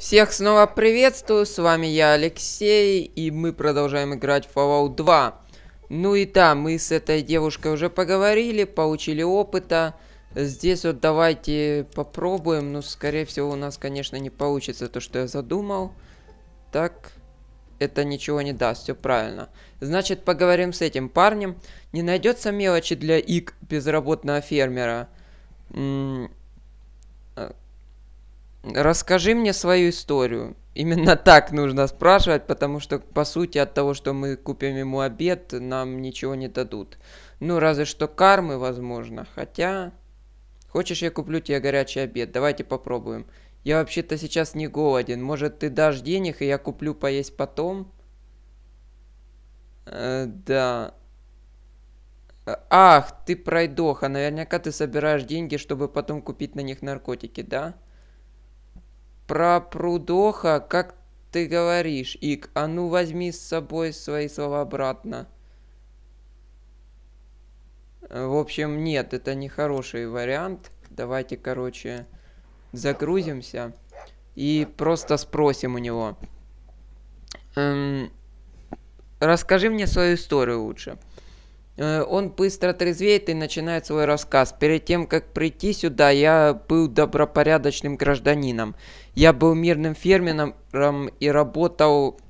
Всех снова приветствую, с вами я Алексей, и мы продолжаем играть в Fallout 2. Ну и да, мы с этой девушкой уже поговорили, получили опыта. Здесь вот давайте попробуем, но ну, скорее всего у нас, конечно, не получится то, что я задумал. Так, это ничего не даст, все правильно. Значит, поговорим с этим парнем. Не найдется мелочи для ик безработного фермера. М расскажи мне свою историю. Именно так нужно спрашивать, потому что, по сути, от того, что мы купим ему обед, нам ничего не дадут. Ну, разве что кармы, возможно. Хотя... Хочешь, я куплю тебе горячий обед? Давайте попробуем. Я вообще-то сейчас не голоден. Может, ты дашь денег, и я куплю поесть потом? Э, да. Э, ах, ты пройдоха. Наверняка ты собираешь деньги, чтобы потом купить на них наркотики, да? Да. Про прудоха, как ты говоришь, Ик, а ну возьми с собой свои слова обратно. В общем, нет, это не хороший вариант. Давайте, короче, загрузимся и просто спросим у него. Эм, расскажи мне свою историю лучше. Э, он быстро трезвеет и начинает свой рассказ. Перед тем, как прийти сюда, я был добропорядочным гражданином. Я был мирным фермером и работал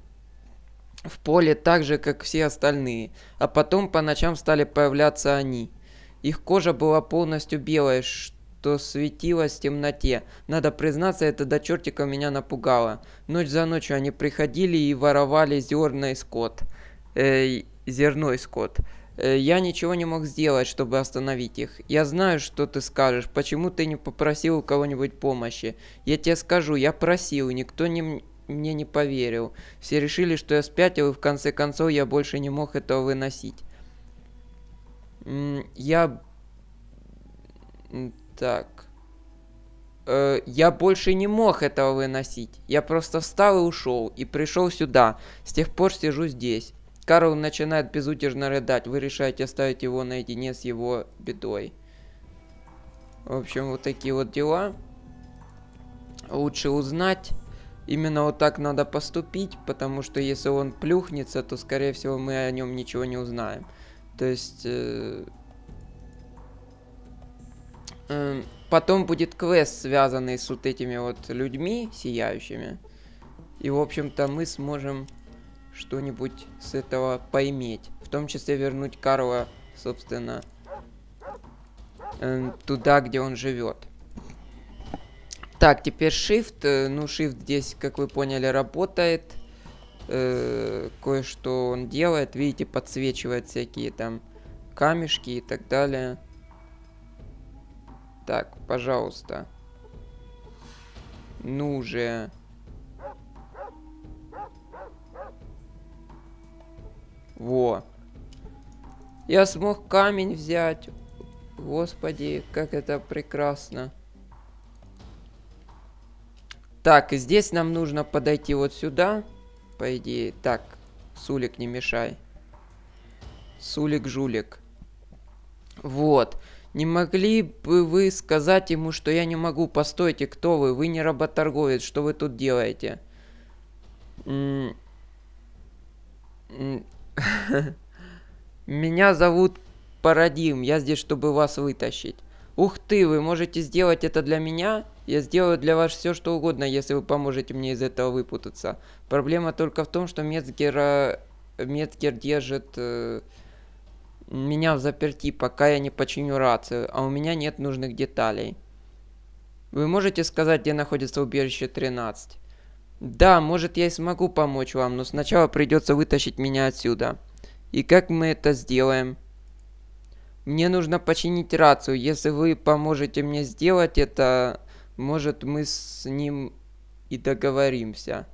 в поле так же, как все остальные. А потом по ночам стали появляться они. Их кожа была полностью белая, что светилось в темноте. Надо признаться, это до чертика меня напугало. Ночь за ночью они приходили и воровали зерна и скот. Э, зерно и скот. Э, я ничего не мог сделать, чтобы остановить их. Я знаю, что ты скажешь. Почему ты не попросил у кого-нибудь помощи? Я тебе скажу, я просил, никто не, мне не поверил. Все решили, что я спятил, и в конце концов я больше не мог этого выносить. Я... Так... Э, я больше не мог этого выносить. Я просто встал и ушел, и пришел сюда. С тех пор сижу здесь. Карл начинает безутешно рыдать. Вы решаете оставить его наедине с его бедой. В общем, вот такие вот дела. Лучше узнать. Именно вот так надо поступить, потому что если он плюхнется, то, скорее всего, мы о нем ничего не узнаем. То есть... Э, э, потом будет квест, связанный с вот этими вот людьми, сияющими. И, в общем-то, мы сможем что-нибудь с этого поиметь. В том числе вернуть Карла, собственно, эм, туда, где он живет. Так, теперь Shift. Э, ну, Shift здесь, как вы поняли, работает. Э, кое-что он делает. Видите, подсвечивает всякие там камешки и так далее. Так, пожалуйста. Ну же. Во. Я смог камень взять. Господи, как это прекрасно. Так, и здесь нам нужно подойти вот сюда. По идее. Так, Сулик, не мешай. Сулик-жулик. Вот. Не могли бы вы сказать ему, что я не могу? Постойте, кто вы? Вы не работорговец. Что вы тут делаете? Меня зовут Парадим, я здесь, чтобы вас вытащить. Ух ты, вы можете сделать это для меня? Я сделаю для вас все, что угодно, если вы поможете мне из этого выпутаться. Проблема только в том, что Мецгера... Мецгер держит... Э... Меня в заперти, пока я не починю рацию, а у меня нет нужных деталей. Вы можете сказать, где находится убежище 13? Да, может я и смогу помочь вам, но сначала придется вытащить меня отсюда. И как мы это сделаем? Мне нужно починить рацию. Если вы поможете мне сделать это, может мы с ним и договоримся.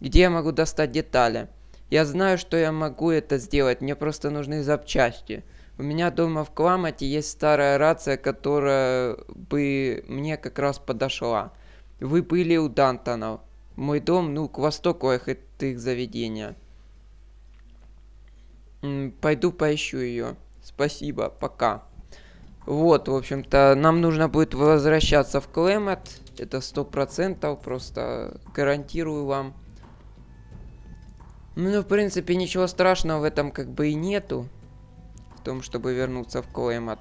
Где я могу достать детали? Я знаю, что я могу это сделать, мне просто нужны запчасти. У меня дома в Кламате есть старая рация, которая бы мне как раз подошла. Вы были у Дантонов мой дом, ну, к востоку от их заведения. Пойду поищу ее. Спасибо, пока. Вот, в общем-то, нам нужно будет возвращаться в Клэмет. Это сто процентов, просто гарантирую вам. Ну, в принципе, ничего страшного в этом как бы и нету. В том, чтобы вернуться в Клэмет.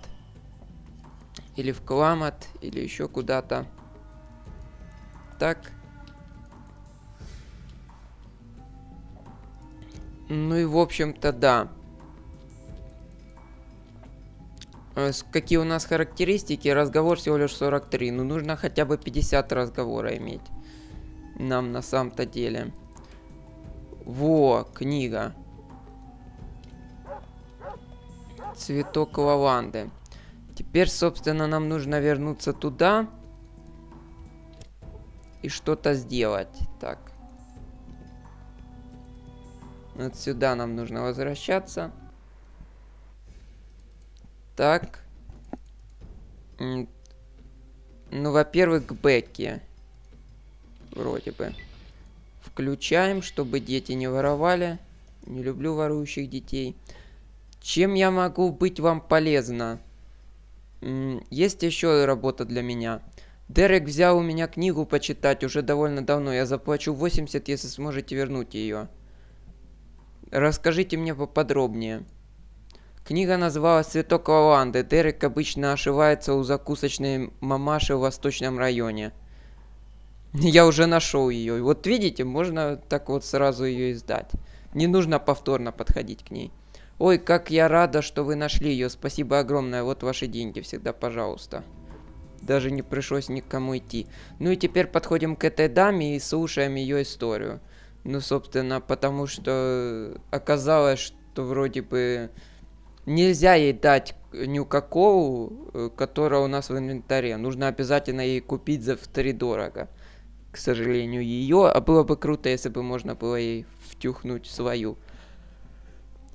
Или в Кламат, или еще куда-то. Так, Ну и в общем-то да. Э, какие у нас характеристики? Разговор всего лишь 43. Ну нужно хотя бы 50 разговора иметь. Нам на самом-то деле. Во, книга. Цветок лаванды. Теперь, собственно, нам нужно вернуться туда и что-то сделать. Так, вот сюда нам нужно возвращаться. Так. Ну, во-первых, к Бекке. Вроде бы. Включаем, чтобы дети не воровали. Не люблю ворующих детей. Чем я могу быть вам полезна? Есть еще работа для меня. Дерек взял у меня книгу почитать уже довольно давно. Я заплачу 80, если сможете вернуть ее. Расскажите мне поподробнее. Книга называлась «Цветок лаванды». Дерек обычно ошивается у закусочной мамаши в восточном районе. Я уже нашел ее. Вот видите, можно так вот сразу ее издать. Не нужно повторно подходить к ней. Ой, как я рада, что вы нашли ее. Спасибо огромное. Вот ваши деньги всегда, пожалуйста. Даже не пришлось никому идти. Ну и теперь подходим к этой даме и слушаем ее историю. Ну, собственно, потому что оказалось, что вроде бы нельзя ей дать нюкакову, э, которая у нас в инвентаре. Нужно обязательно ей купить за три дорого. К сожалению, ее. А было бы круто, если бы можно было ей втюхнуть свою.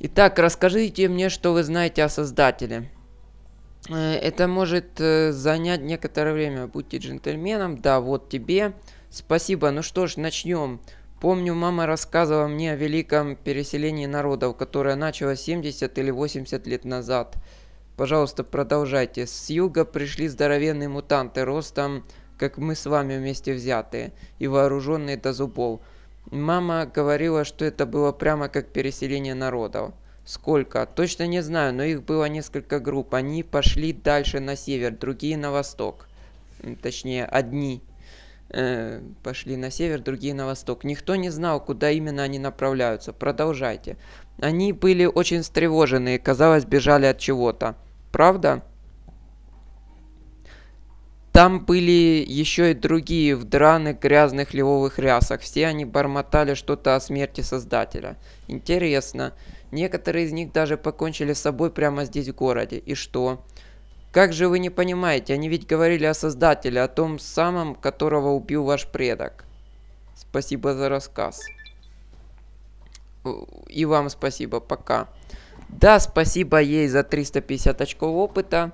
Итак, расскажите мне, что вы знаете о создателе. Э, это может э, занять некоторое время. Будьте джентльменом. Да, вот тебе. Спасибо. Ну что ж, начнем. Начнем. Помню, мама рассказывала мне о великом переселении народов, которое началось 70 или 80 лет назад. Пожалуйста, продолжайте. С юга пришли здоровенные мутанты ростом, как мы с вами вместе взятые, и вооруженные до зубов. Мама говорила, что это было прямо как переселение народов. Сколько? Точно не знаю, но их было несколько групп. Они пошли дальше на север, другие на восток. Точнее, одни Э, пошли на север, другие на восток. Никто не знал, куда именно они направляются. Продолжайте. Они были очень встревожены и, казалось, бежали от чего-то. Правда? Там были еще и другие в драных грязных левовых рясах. Все они бормотали что-то о смерти Создателя. Интересно. Некоторые из них даже покончили с собой прямо здесь в городе. И Что? Как же вы не понимаете, они ведь говорили о Создателе, о том самом, которого убил ваш предок. Спасибо за рассказ. И вам спасибо, пока. Да, спасибо ей за 350 очков опыта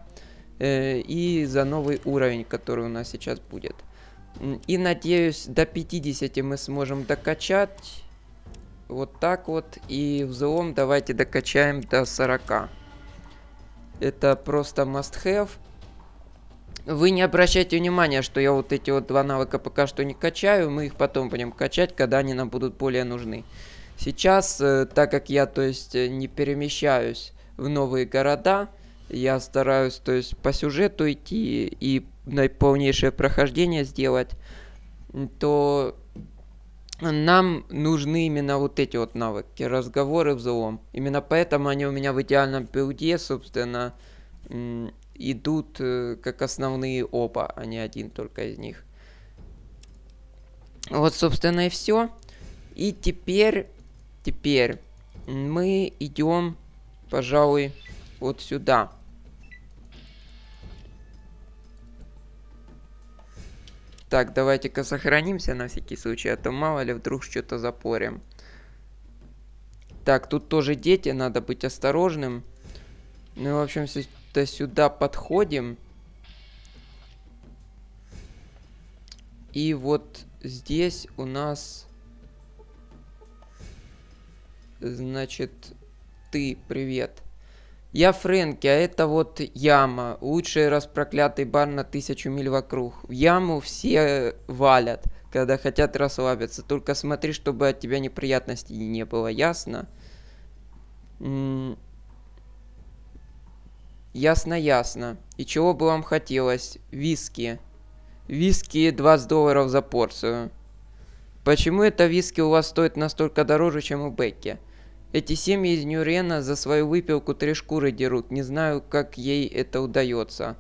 э, и за новый уровень, который у нас сейчас будет. И надеюсь, до 50 мы сможем докачать. Вот так вот. И взлом давайте докачаем до 40. Это просто must have. Вы не обращайте внимания, что я вот эти вот два навыка пока что не качаю. Мы их потом будем качать, когда они нам будут более нужны. Сейчас, э, так как я, то есть, э, не перемещаюсь в новые города, я стараюсь, то есть, по сюжету идти и наиполнейшее прохождение сделать, то нам нужны именно вот эти вот навыки, разговоры в взлом. Именно поэтому они у меня в идеальном билде, собственно, идут э, как основные оба, а не один только из них. Вот, собственно, и все. И теперь, теперь мы идем, пожалуй, вот сюда. Так, давайте-ка сохранимся на всякий случай, а то мало ли вдруг что-то запорим. Так, тут тоже дети, надо быть осторожным. Ну и, в общем, сюда, сюда подходим. И вот здесь у нас... Значит, ты, привет. Я Фрэнки, а это вот яма. Лучший распроклятый бар на тысячу миль вокруг. В яму все валят, когда хотят расслабиться. Только смотри, чтобы от тебя неприятностей не было, ясно? ясно, ясно. И чего бы вам хотелось? Виски. Виски 20 долларов за порцию. Почему это виски у вас стоит настолько дороже, чем у Бекки? Эти семьи из Нюрена за свою выпилку три шкуры дерут. Не знаю, как ей это удается.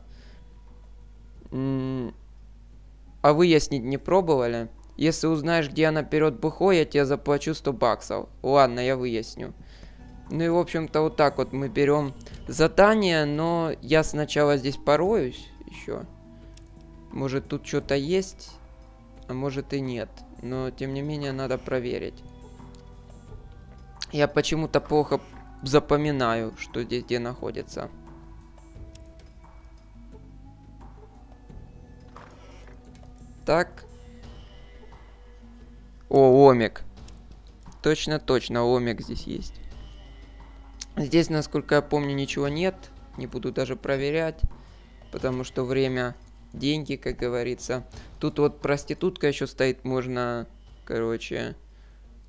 а выяснить не пробовали? Если узнаешь, где она берет бухло, я тебе заплачу 100 баксов. Ладно, я выясню. Ну и в общем-то вот так вот мы берем задание, но я сначала здесь пороюсь еще. Может тут что-то есть, а может и нет. Но тем не менее надо проверить. Я почему-то плохо запоминаю, что здесь где находится. Так. О, омик. Точно, точно, омик здесь есть. Здесь, насколько я помню, ничего нет. Не буду даже проверять, потому что время деньги, как говорится. Тут вот проститутка еще стоит, можно, короче,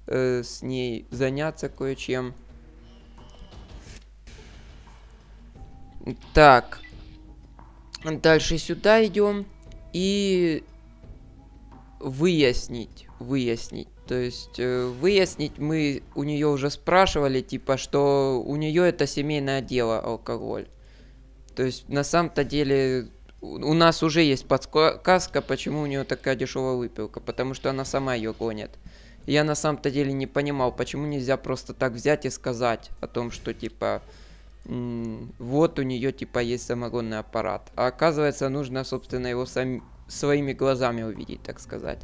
э, с ней заняться кое-чем. Так. Дальше сюда идем. И выяснить. Выяснить. То есть э, выяснить мы у нее уже спрашивали, типа, что у нее это семейное дело алкоголь. То есть на самом-то деле у нас уже есть подсказка, почему у нее такая дешевая выпивка, потому что она сама ее гонит. Я на самом-то деле не понимал, почему нельзя просто так взять и сказать о том, что типа вот у нее типа есть самогонный аппарат. А оказывается, нужно, собственно, его сам... своими глазами увидеть, так сказать.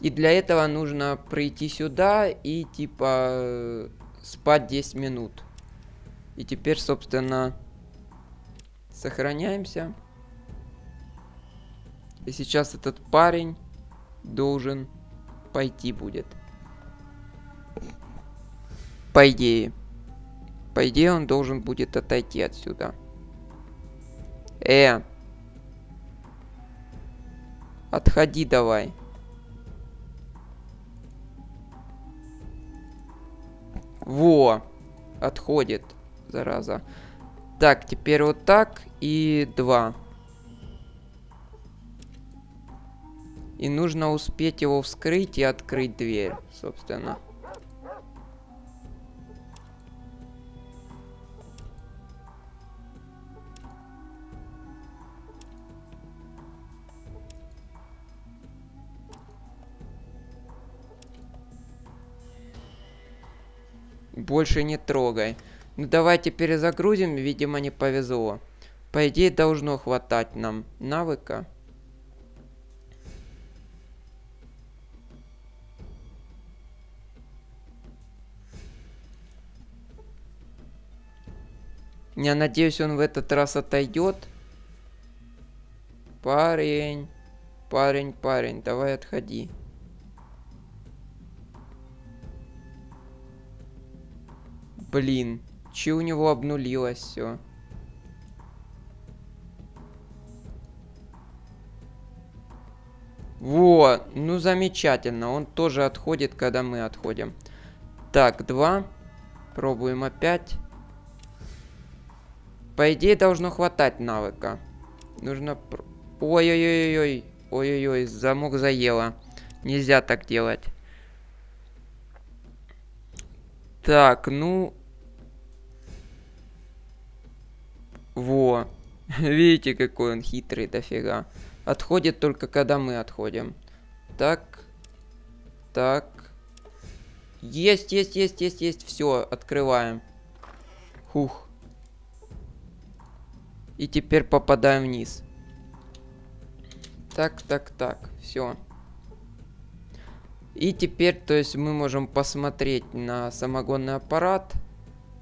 И для этого нужно прийти сюда и типа спать 10 минут. И теперь, собственно, сохраняемся. И сейчас этот парень должен пойти будет. По идее. По идее, он должен будет отойти отсюда. Э. Отходи давай. Во! Отходит, зараза. Так, теперь вот так и два. И нужно успеть его вскрыть и открыть дверь, собственно. Больше не трогай. Ну давайте перезагрузим, видимо не повезло. По идее должно хватать нам навыка. Я надеюсь, он в этот раз отойдет. Парень, парень, парень, давай отходи. Блин, че у него обнулилось все. Во, ну замечательно. Он тоже отходит, когда мы отходим. Так, два. Пробуем опять. По идее, должно хватать навыка. Нужно... Ой-ой-ой-ой. Ой-ой-ой, замок заело. Нельзя так делать. Так, ну... Видите, какой он хитрый дофига. Отходит только, когда мы отходим. Так. Так. Есть, есть, есть, есть, есть. Все, открываем. Хух. И теперь попадаем вниз. Так, так, так. Все. И теперь, то есть, мы можем посмотреть на самогонный аппарат.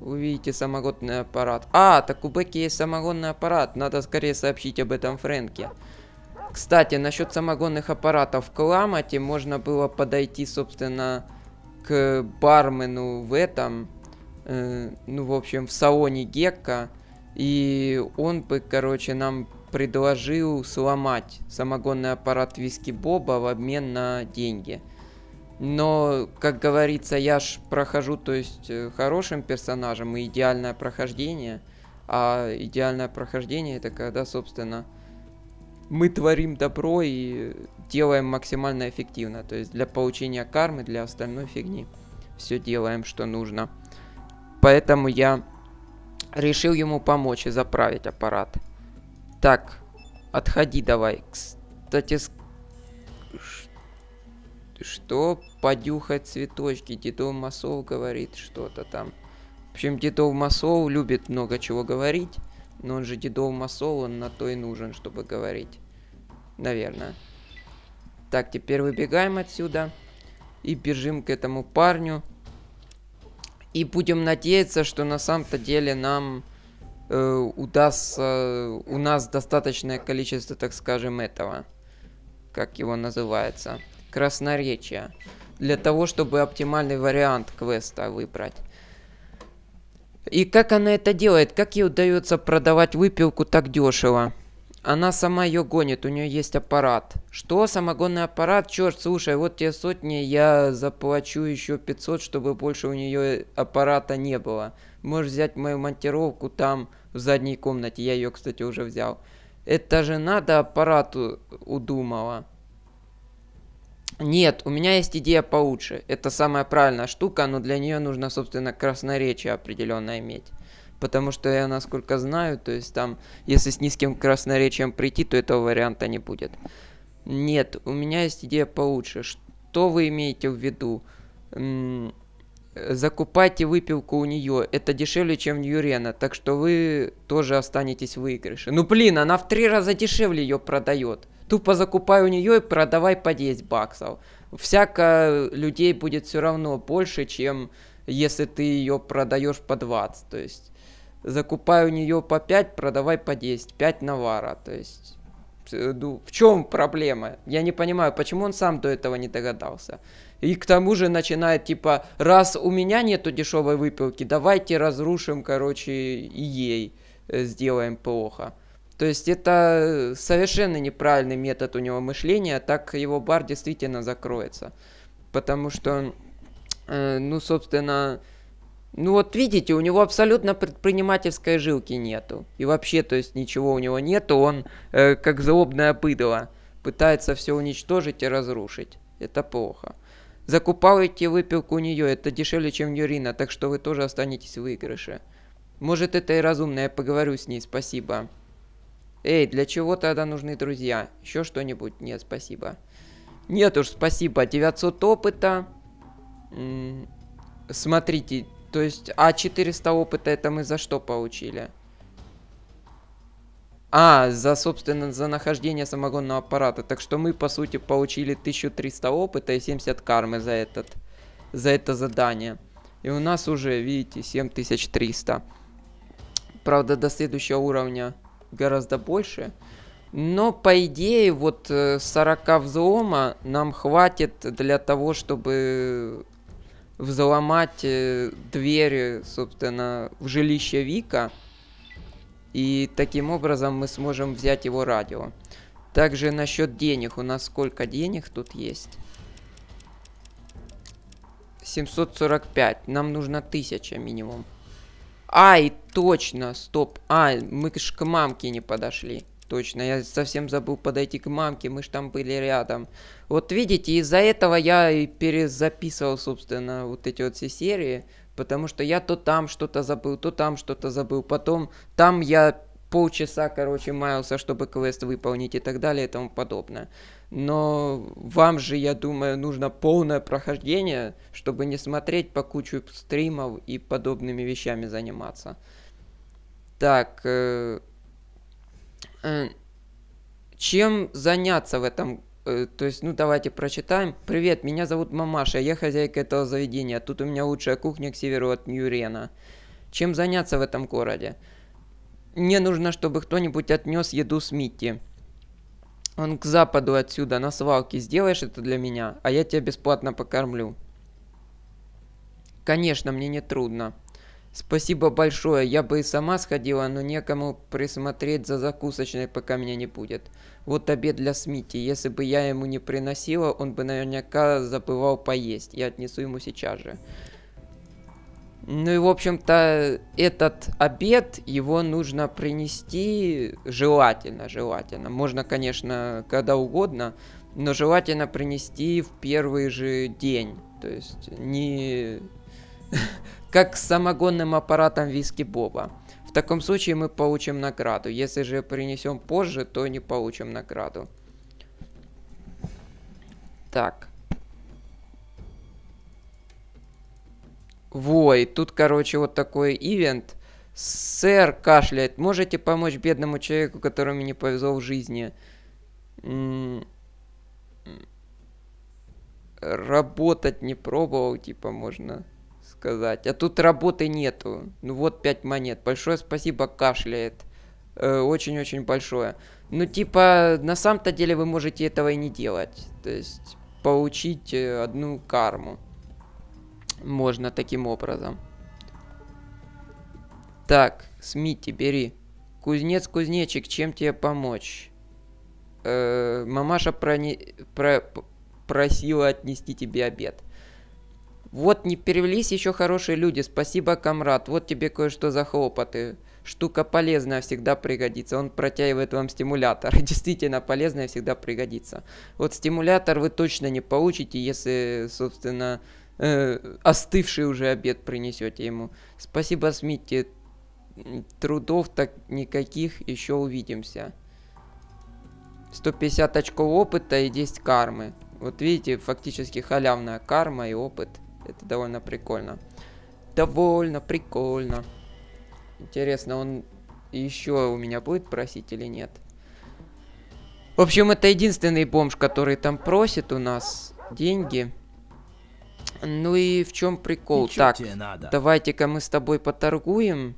Увидите самогонный аппарат. А, так у Бекки есть самогонный аппарат. Надо скорее сообщить об этом Фрэнке. Кстати, насчет самогонных аппаратов в Кламате можно было подойти, собственно, к бармену в этом, э, ну, в общем, в салоне Гекка. И он бы, короче, нам предложил сломать самогонный аппарат Виски Боба в обмен на деньги. Но, как говорится, я ж прохожу, то есть, э, хорошим персонажем и идеальное прохождение. А идеальное прохождение это когда, собственно, мы творим добро и делаем максимально эффективно. То есть для получения кармы, для остальной фигни. Все делаем, что нужно. Поэтому я решил ему помочь и заправить аппарат. Так, отходи давай. Кстати, что подюхать цветочки, дедов Масол говорит что-то там. В общем, дедов Масол любит много чего говорить, но он же дедов Масол, он на то и нужен, чтобы говорить. Наверное. Так, теперь выбегаем отсюда и бежим к этому парню. И будем надеяться, что на самом-то деле нам э, удастся, у нас достаточное количество, так скажем, этого, как его называется – красноречия, для того, чтобы оптимальный вариант квеста выбрать. И как она это делает? Как ей удается продавать выпивку так дешево? Она сама ее гонит, у нее есть аппарат. Что, самогонный аппарат? Черт, слушай, вот те сотни, я заплачу еще 500, чтобы больше у нее аппарата не было. Можешь взять мою монтировку там, в задней комнате. Я ее, кстати, уже взял. Это же надо аппарату удумала. Нет, у меня есть идея получше. Это самая правильная штука, но для нее нужно, собственно, красноречие определенное иметь. Потому что я, насколько знаю, то есть там, если с низким красноречием прийти, то этого варианта не будет. Нет, у меня есть идея получше. Что вы имеете в виду? М закупайте выпивку у нее. Это дешевле, чем Юрена, так что вы тоже останетесь в выигрыше. Ну блин, она в три раза дешевле ее продает. Тупо закупай у нее и продавай по 10 баксов. Всяко людей будет все равно больше, чем если ты ее продаешь по 20. То есть закупай у нее по 5, продавай по 10. 5 навара. То есть э, в чем проблема? Я не понимаю, почему он сам до этого не догадался. И к тому же начинает типа, раз у меня нету дешевой выпилки, давайте разрушим, короче, ей э, сделаем плохо. То есть это совершенно неправильный метод у него мышления, так его бар действительно закроется. Потому что, э, ну, собственно, ну вот видите, у него абсолютно предпринимательской жилки нету. И вообще, то есть ничего у него нету, он э, как злобное быдло пытается все уничтожить и разрушить. Это плохо. Закупаете выпивку у нее, это дешевле, чем Юрина, так что вы тоже останетесь в выигрыше. Может, это и разумно, я поговорю с ней, спасибо. Эй, для чего тогда нужны друзья? Еще что-нибудь? Нет, спасибо. Нет уж, спасибо. 900 опыта. М -м смотрите, то есть... А 400 опыта это мы за что получили? А, за, собственно, за нахождение самогонного аппарата. Так что мы, по сути, получили 1300 опыта и 70 кармы за этот... За это задание. И у нас уже, видите, 7300. Правда, до следующего уровня гораздо больше. Но по идее вот 40 э, взлома нам хватит для того, чтобы взломать э, двери, собственно, в жилище Вика. И таким образом мы сможем взять его радио. Также насчет денег. У нас сколько денег тут есть? 745. Нам нужно 1000 минимум. Ай, точно, стоп. А, мы к мамке не подошли. Точно, я совсем забыл подойти к мамке, мы ж там были рядом. Вот видите, из-за этого я и перезаписывал, собственно, вот эти вот все серии. Потому что я то там что-то забыл, то там что-то забыл. Потом там я полчаса, короче, маялся, чтобы квест выполнить и так далее и тому подобное. Но вам же, я думаю, нужно полное прохождение, чтобы не смотреть по кучу стримов и подобными вещами заниматься. Так, э, э, чем заняться в этом э, то есть, ну давайте прочитаем. Привет, меня зовут Мамаша, я хозяйка этого заведения. Тут у меня лучшая кухня к северу от Ньюрена. Чем заняться в этом городе? Мне нужно, чтобы кто-нибудь отнес еду с Митти. Он к западу отсюда, на свалке. Сделаешь это для меня, а я тебя бесплатно покормлю. Конечно, мне не трудно. Спасибо большое, я бы и сама сходила, но некому присмотреть за закусочной, пока меня не будет. Вот обед для Смити, если бы я ему не приносила, он бы наверняка забывал поесть. Я отнесу ему сейчас же. Ну и, в общем-то, этот обед, его нужно принести желательно, желательно. Можно, конечно, когда угодно, но желательно принести в первый же день. То есть не как с самогонным аппаратом виски Боба. В таком случае мы получим награду. Если же принесем позже, то не получим награду. Так. Вой, тут, короче, вот такой ивент. Сэр кашляет. Можете помочь бедному человеку, которому не повезло в жизни? Работать не пробовал, типа, можно сказать. А тут работы нету. Ну вот пять монет. Большое спасибо, кашляет. Э, очень-очень э, большое. Ну, типа, на самом-то деле вы можете этого и не делать. То есть, получить э, одну карму можно таким образом. Так, Смити, бери. Кузнец, кузнечик, чем тебе помочь? Э мамаша прони... про... просила отнести тебе обед. Вот не перевелись еще хорошие люди. Спасибо, комрад. Вот тебе кое-что за хлопоты. Штука полезная всегда пригодится. Он протягивает вам стимулятор. Действительно полезная всегда пригодится. Вот стимулятор вы точно не получите, если, собственно, Э, остывший уже обед принесете ему. Спасибо, Смитти. Трудов так никаких, еще увидимся. 150 очков опыта и 10 кармы. Вот видите, фактически халявная карма и опыт. Это довольно прикольно. Довольно прикольно. Интересно, он еще у меня будет просить или нет? В общем, это единственный бомж, который там просит у нас деньги. Ну и в чем прикол? И так, давайте-ка мы с тобой поторгуем.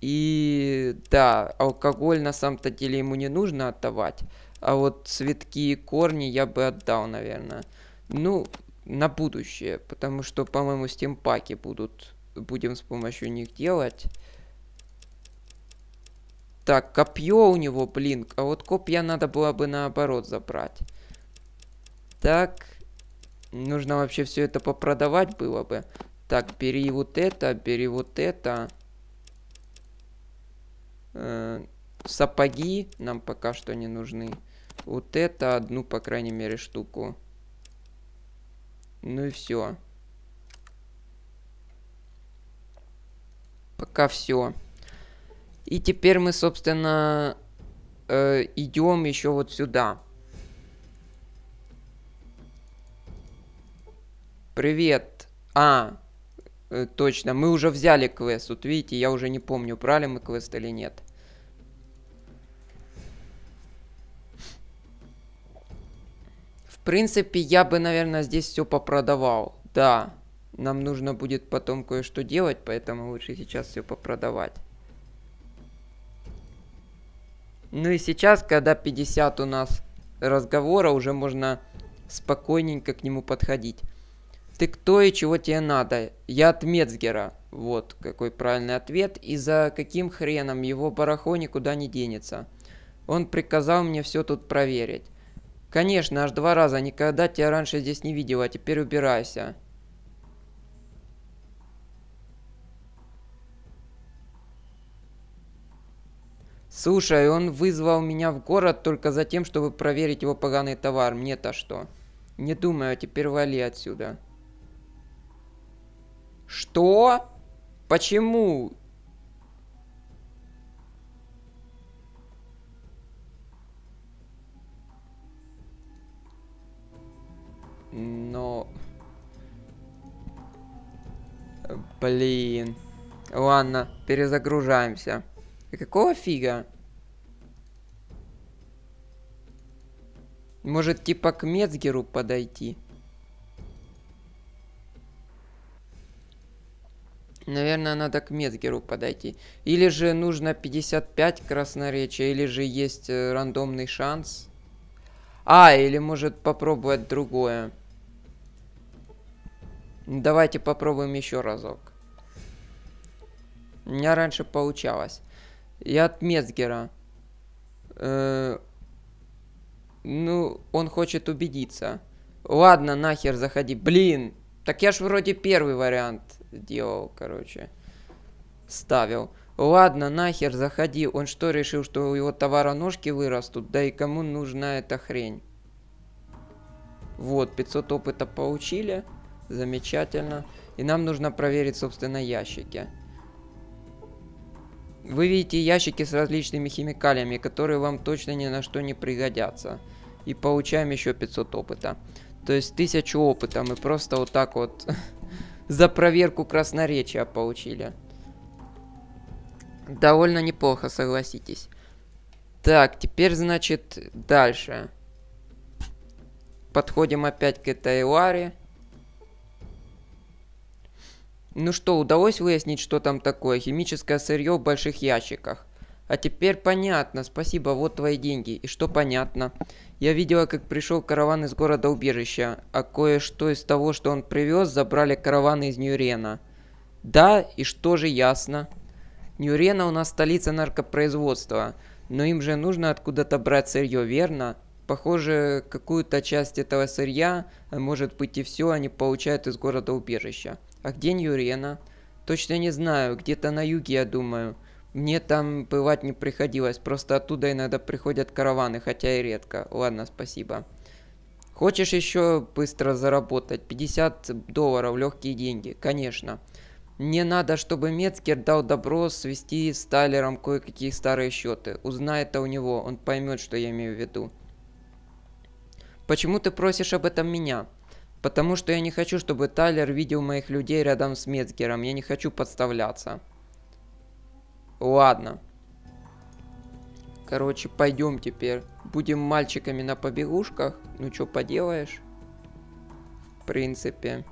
И да, алкоголь на самом-то деле ему не нужно отдавать. А вот цветки и корни я бы отдал, наверное. Ну, на будущее, потому что, по-моему, стимпаки будут, будем с помощью них делать. Так, копье у него, блин, а вот копья надо было бы наоборот забрать. Так, Нужно вообще все это попродавать было бы. Так, бери вот это, бери вот это. Э, сапоги нам пока что не нужны. Вот это одну, по крайней мере, штуку. Ну и все. Пока все. И теперь мы, собственно, э, идем еще вот сюда. Привет. А, э, точно, мы уже взяли квест. Вот видите, я уже не помню, брали мы квест или нет. В принципе, я бы, наверное, здесь все попродавал. Да, нам нужно будет потом кое-что делать, поэтому лучше сейчас все попродавать. Ну и сейчас, когда 50 у нас разговора, уже можно спокойненько к нему подходить ты кто и чего тебе надо? Я от Мецгера. Вот какой правильный ответ. И за каким хреном его барахо никуда не денется. Он приказал мне все тут проверить. Конечно, аж два раза. А никогда тебя раньше здесь не видел, а теперь убирайся. Слушай, он вызвал меня в город только за тем, чтобы проверить его поганый товар. Мне-то что? Не думаю, а теперь вали отсюда. Что? Почему? Но... Блин. Ладно, перезагружаемся. Какого фига? Может, типа к Мецгеру подойти? Наверное, надо к Метгеру подойти. Или же нужно 55 красноречия, или же есть э, рандомный шанс. А, или может попробовать другое. Давайте попробуем еще разок. У меня раньше получалось. Я от Метгера. -э ну, он хочет убедиться. Ладно, нахер заходи. Блин, так я ж вроде первый вариант делал, короче. Ставил. Ладно, нахер, заходи. Он что, решил, что у его товара ножки вырастут? Да и кому нужна эта хрень? Вот, 500 опыта получили. Замечательно. И нам нужно проверить, собственно, ящики. Вы видите ящики с различными химикалиями, которые вам точно ни на что не пригодятся. И получаем еще 500 опыта. То есть 1000 опыта мы просто вот так вот за проверку красноречия получили. Довольно неплохо, согласитесь. Так, теперь, значит, дальше. Подходим опять к этой Ларе. Ну что, удалось выяснить, что там такое? Химическое сырье в больших ящиках. А теперь понятно, спасибо, вот твои деньги. И что понятно? Понятно. Я видела, как пришел караван из города убежища, а кое-что из того, что он привез, забрали караваны из Ньюрена. Да, и что же ясно? Ньюрена у нас столица наркопроизводства, но им же нужно откуда-то брать сырье, верно? Похоже, какую-то часть этого сырья, а может быть и все, они получают из города убежища. А где Ньюрена? Точно не знаю, где-то на юге, я думаю. Мне там бывать не приходилось, просто оттуда иногда приходят караваны, хотя и редко. Ладно, спасибо. Хочешь еще быстро заработать? 50 долларов, легкие деньги, конечно. Мне надо, чтобы Мецкер дал добро свести с Тайлером кое-какие старые счеты. Узнай это у него, он поймет, что я имею в виду. Почему ты просишь об этом меня? Потому что я не хочу, чтобы Тайлер видел моих людей рядом с Мецгером. Я не хочу подставляться. Ладно. Короче, пойдем теперь. Будем мальчиками на побегушках. Ну, что поделаешь? В принципе.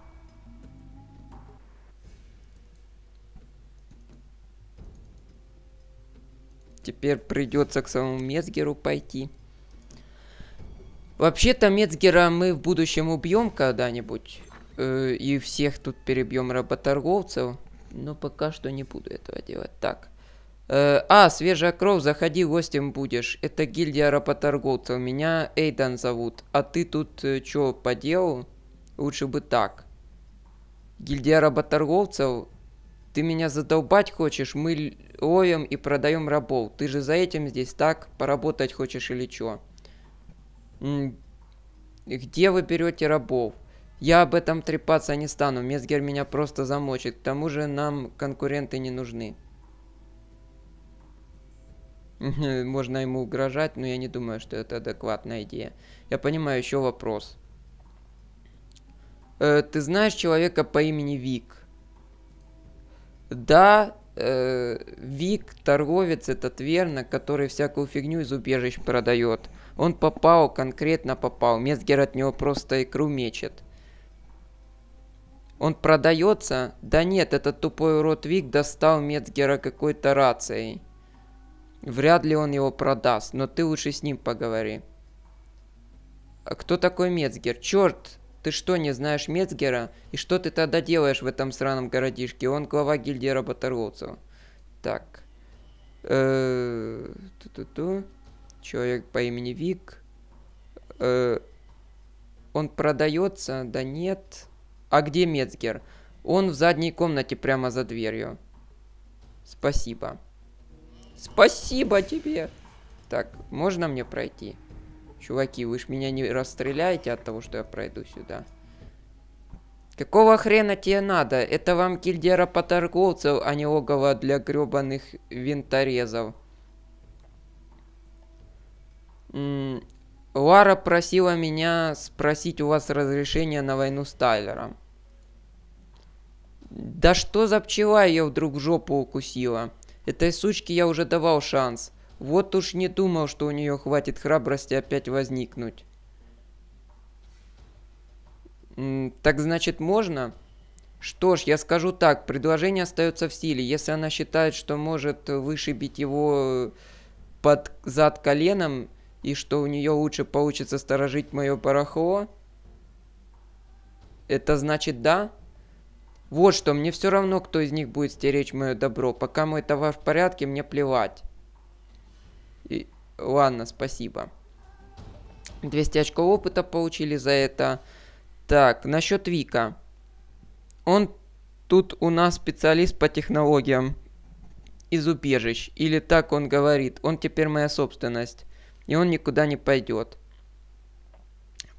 Теперь придется к самому Мецгеру пойти. Вообще-то Мецгера мы в будущем убьем когда-нибудь. Э, и всех тут перебьем работорговцев. Но пока что не буду этого делать. Так. Э, а, свежая кровь, заходи, гостем будешь. Это гильдия работорговцев. Меня Эйдан зовут. А ты тут э, чё, делу? Лучше бы так. Гильдия работорговцев? Ты меня задолбать хочешь? Мы ловим и продаем рабов. Ты же за этим здесь, так? Поработать хочешь или чё? М где вы берете рабов? Я об этом трепаться не стану. Мезгер меня просто замочит. К тому же нам конкуренты не нужны. можно ему угрожать, но я не думаю, что это адекватная идея. Я понимаю, еще вопрос. Э, ты знаешь человека по имени Вик? Да, э, Вик торговец этот верно, который всякую фигню из убежищ продает. Он попал, конкретно попал. Мецгер от него просто икру мечет. Он продается? Да нет, этот тупой урод Вик достал Мецгера какой-то рацией. Вряд ли он его продаст, но ты лучше с ним поговори. А кто такой Мецгер? Черт! Ты что, не знаешь Мецгера? И что ты тогда делаешь в этом сраном городишке? Он глава гильдии работорговцев. Так. Э, ту-ту-ту. Человек по имени Вик. Э, он продается? Да нет. А где Мецгер? Он в задней комнате прямо за дверью. Спасибо. Спасибо тебе. Так, можно мне пройти? Чуваки, вы ж меня не расстреляете от того, что я пройду сюда. Какого хрена тебе надо? Это вам кильдера по торговцев, а не логово для гребаных винторезов. -м Лара просила меня спросить у вас разрешение на войну с Тайлером. Да что за пчела ее вдруг в жопу укусила? Этой сучке я уже давал шанс. Вот уж не думал, что у нее хватит храбрости опять возникнуть. так значит можно? Что ж, я скажу так, предложение остается в силе. Если она считает, что может вышибить его э, под зад коленом, и что у нее лучше получится сторожить мое барахло, это значит да? Вот что, мне все равно, кто из них будет стеречь мое добро. Пока мой товар в порядке, мне плевать. И... Ладно, спасибо. 200 очков опыта получили за это. Так, насчет Вика. Он тут у нас специалист по технологиям из убежищ. Или так он говорит. Он теперь моя собственность. И он никуда не пойдет.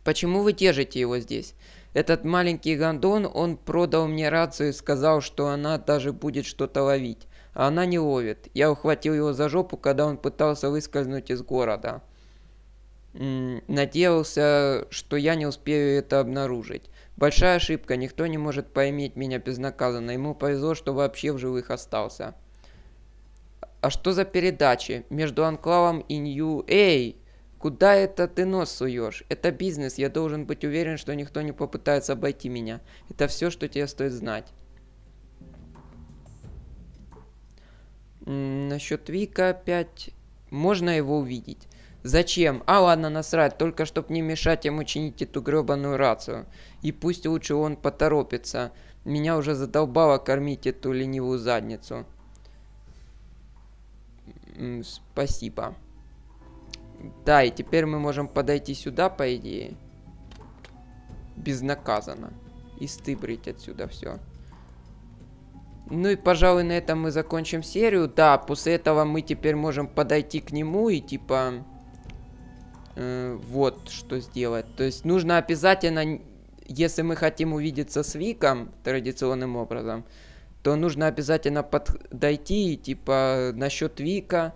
Почему вы держите его здесь? Этот маленький гондон, он продал мне рацию и сказал, что она даже будет что-то ловить. А она не ловит. Я ухватил его за жопу, когда он пытался выскользнуть из города. Надеялся, что я не успею это обнаружить. Большая ошибка, никто не может поймать меня безнаказанно. Ему повезло, что вообще в живых остался. А что за передачи? Между Анклавом и Нью... Эй! Куда это ты нос суешь? Это бизнес, я должен быть уверен, что никто не попытается обойти меня. Это все, что тебе стоит знать. М -м, насчет Вика опять... Можно его увидеть. Зачем? А ладно, насрать, только чтоб не мешать ему чинить эту гребаную рацию. И пусть лучше он поторопится. Меня уже задолбало кормить эту ленивую задницу. Спасибо. Да, и теперь мы можем подойти сюда, по идее. Безнаказанно. И стыбрить отсюда все. Ну и, пожалуй, на этом мы закончим серию. Да, после этого мы теперь можем подойти к нему и типа... Э, вот что сделать. То есть нужно обязательно, если мы хотим увидеться с Виком традиционным образом, то нужно обязательно подойти и типа насчет Вика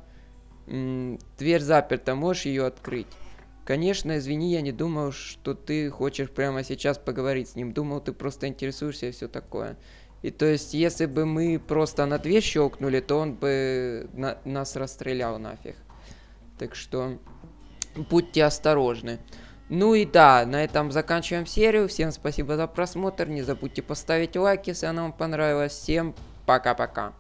Дверь заперта, можешь ее открыть? Конечно, извини, я не думал, что ты хочешь прямо сейчас поговорить с ним. Думал, ты просто интересуешься и все такое. И то есть, если бы мы просто на дверь щелкнули, то он бы на нас расстрелял нафиг. Так что, будьте осторожны. Ну и да, на этом заканчиваем серию. Всем спасибо за просмотр. Не забудьте поставить лайк, если она вам понравилась. Всем пока-пока.